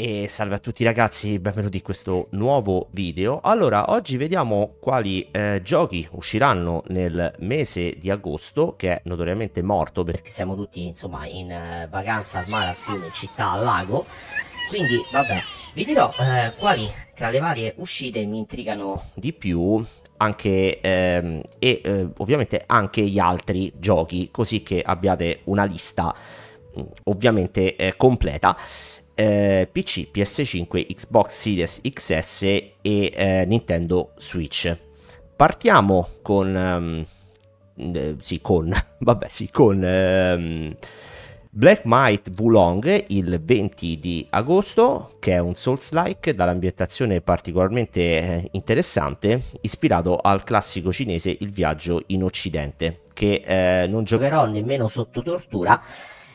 E salve a tutti ragazzi, benvenuti in questo nuovo video. Allora, oggi vediamo quali eh, giochi usciranno nel mese di agosto, che è notoriamente morto perché siamo tutti insomma in eh, vacanza al mare, al fiume, città, al lago. Quindi, vabbè, vi dirò eh, quali tra le varie uscite mi intrigano di più anche ehm, e eh, ovviamente anche gli altri giochi così che abbiate una lista mm, ovviamente eh, completa eh, PC, PS5, Xbox Series XS e eh, Nintendo Switch. Partiamo con... Um, eh, sì, con... vabbè, sì, con... Um, Black Might Wulong il 20 di agosto, che è un Souls-like dall'ambientazione particolarmente eh, interessante, ispirato al classico cinese Il viaggio in Occidente, che eh, non giocherò nemmeno sotto tortura,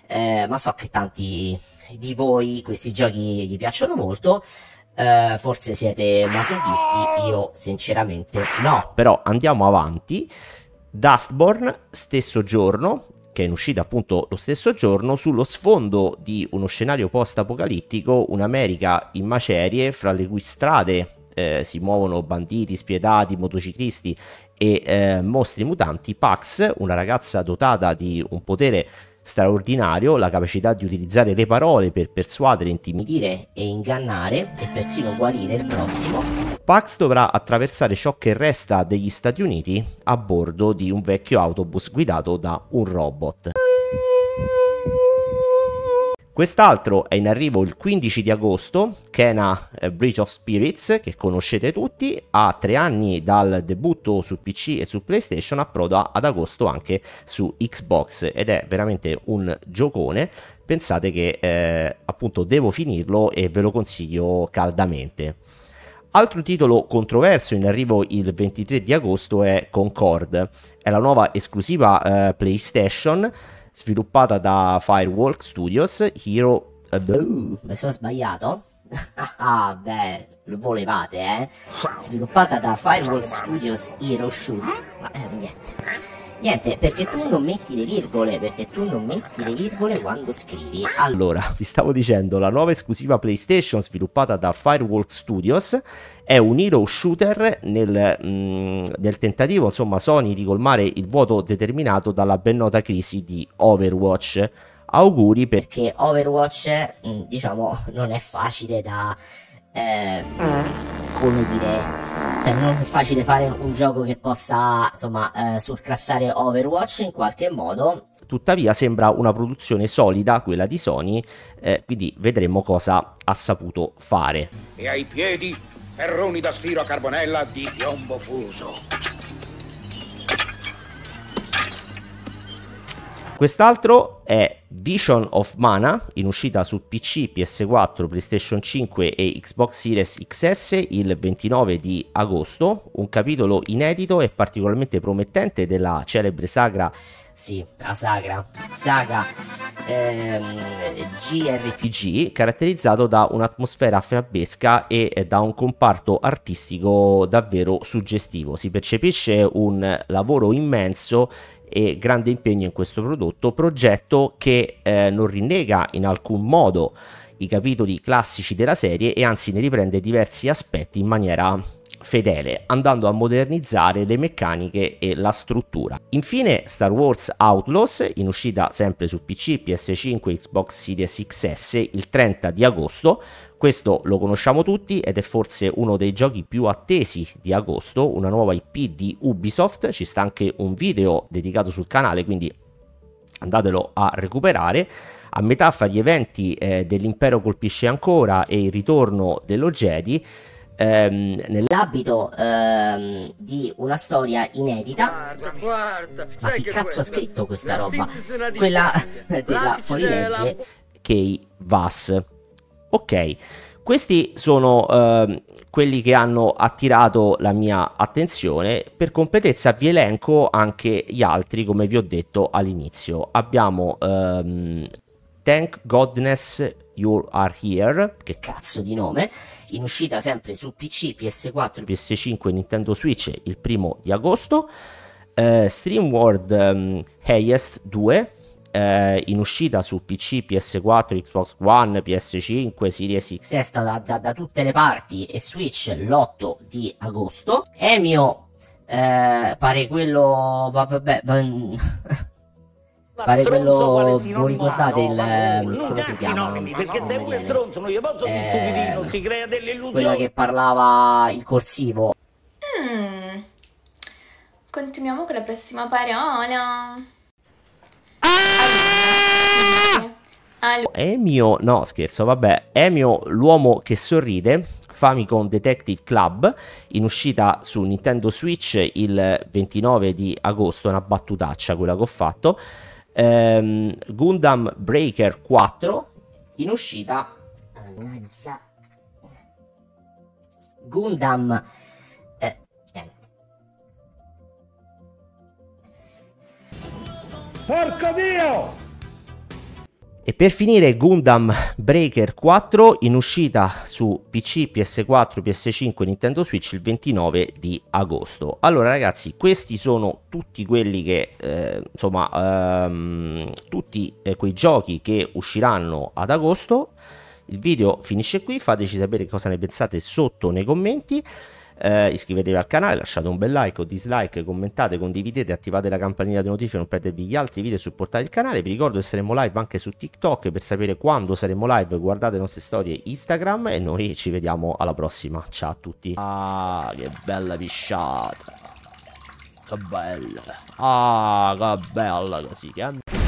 eh, ma so che tanti di voi questi giochi gli piacciono molto. Uh, forse siete masochisti, io sinceramente no. Però andiamo avanti. Dustborn, stesso giorno, che è in uscita appunto lo stesso giorno, sullo sfondo di uno scenario post-apocalittico, un'America in macerie, fra le cui strade eh, si muovono banditi, spietati, motociclisti e eh, mostri mutanti, Pax, una ragazza dotata di un potere straordinario la capacità di utilizzare le parole per persuadere, intimidire e ingannare e persino guarire il prossimo. Pax dovrà attraversare ciò che resta degli Stati Uniti a bordo di un vecchio autobus guidato da un robot. Quest'altro è in arrivo il 15 di agosto, Kena eh, Bridge of Spirits, che conoscete tutti, a tre anni dal debutto su PC e su PlayStation, approda ad agosto anche su Xbox ed è veramente un giocone. Pensate che eh, appunto devo finirlo e ve lo consiglio caldamente. Altro titolo controverso in arrivo il 23 di agosto è Concord, è la nuova esclusiva eh, PlayStation sviluppata da Firewalk Studios, Hero... Uh, mi sono sbagliato? ah beh, lo volevate eh? Sviluppata da Firewall Studios Hero Shoot. Ma eh, niente. Niente, perché tu non metti le virgole, perché tu non metti le virgole quando scrivi. Allora, vi stavo dicendo, la nuova esclusiva PlayStation sviluppata da Firewalk Studios è un hero shooter nel, mh, mm, nel, tentativo, insomma, Sony di colmare il vuoto determinato dalla ben nota crisi di Overwatch. Auguri perché Overwatch, mh, mm, diciamo, non è facile da... Eh... eh come dire è non facile fare un gioco che possa insomma eh, surclassare Overwatch in qualche modo tuttavia sembra una produzione solida quella di Sony eh, quindi vedremo cosa ha saputo fare e ai piedi ferroni da stiro a carbonella di piombo fuso Quest'altro è Vision of Mana, in uscita su PC, PS4, PlayStation 5 e Xbox Series XS il 29 di agosto, un capitolo inedito e particolarmente promettente della celebre sagra, sì, la sagra, saga ehm, GRPG, caratterizzato da un'atmosfera fiabesca e da un comparto artistico davvero suggestivo. Si percepisce un lavoro immenso e grande impegno in questo prodotto, progetto che eh, non rinnega in alcun modo i capitoli classici della serie e anzi ne riprende diversi aspetti in maniera fedele, andando a modernizzare le meccaniche e la struttura. Infine Star Wars Outlaws, in uscita sempre su PC, PS5, Xbox Series XS il 30 di agosto, questo lo conosciamo tutti ed è forse uno dei giochi più attesi di agosto, una nuova IP di Ubisoft, ci sta anche un video dedicato sul canale, quindi andatelo a recuperare. A metà fra gli eventi eh, dell'impero colpisce ancora e il ritorno dello Jedi, ehm, nell'abito ehm, di una storia inedita. Guarda, guarda, Ma che cazzo ha scritto questa roba? Quella della fuorilegge Kay Vass. Ok, questi sono ehm, quelli che hanno attirato la mia attenzione. Per completezza vi elenco anche gli altri, come vi ho detto all'inizio. Abbiamo ehm, Thank Godness You Are Here, che cazzo di nome, in uscita sempre su PC, PS4, PS5 e Nintendo Switch il primo di agosto. Uh, eh, Stream World um, ehm, Highest 2 uh, eh, in uscita su PC, PS4, Xbox One, PS5, Series X è da, da, da tutte le parti e Switch l'8 di agosto Emio eh, pare quello vabbè, vabbè Pare quello, voi ricordate il... Non darci nomi, perché se uno eh, stronzo non gli posso dire eh, stupidino, si crea delle illusioni. Quella che parlava il corsivo. Mm. Continuiamo con la prossima parola. Ah! Allora. Emio, no scherzo, vabbè, Emio l'uomo che sorride, Famicom Detective Club, in uscita su Nintendo Switch il 29 di agosto, una battutaccia quella che ho fatto, ehm, Gundam Breaker 4 in uscita mannaggia Gundam eh, porco dio e per finire Gundam Breaker 4 in uscita su PC, PS4, PS5, Nintendo Switch il 29 di agosto. Allora ragazzi, questi sono tutti quelli che, eh, insomma, ehm, tutti eh, quei giochi che usciranno ad agosto. Il video finisce qui, fateci sapere cosa ne pensate sotto nei commenti eh, iscrivetevi al canale, lasciate un bel like o dislike, commentate, condividete, attivate la campanella di notifiche, non perdervi gli altri video e supportate il canale. Vi ricordo che saremo live anche su TikTok per sapere quando saremo live, guardate le nostre storie Instagram e noi ci vediamo alla prossima. Ciao a tutti. Ah, che bella pisciata. Che bella. Ah, che bella così. Che...